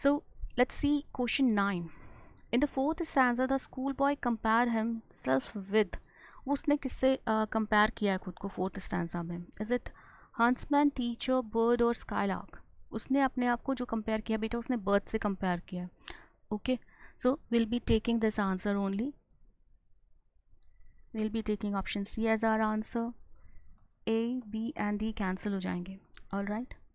So let's see question 9. In the fourth stanza, the schoolboy compare himself with उसने किससे compare किया है खुद को फोर्थ स्टैंडा में is it huntsman teacher bird और स्काईलाक उसने अपने आप को जो कंपेयर किया बेटा उसने बर्ड से कंपेयर किया okay so will be taking this answer only will be taking option C as our answer A B and D cancel हो जाएंगे ऑल राइट right?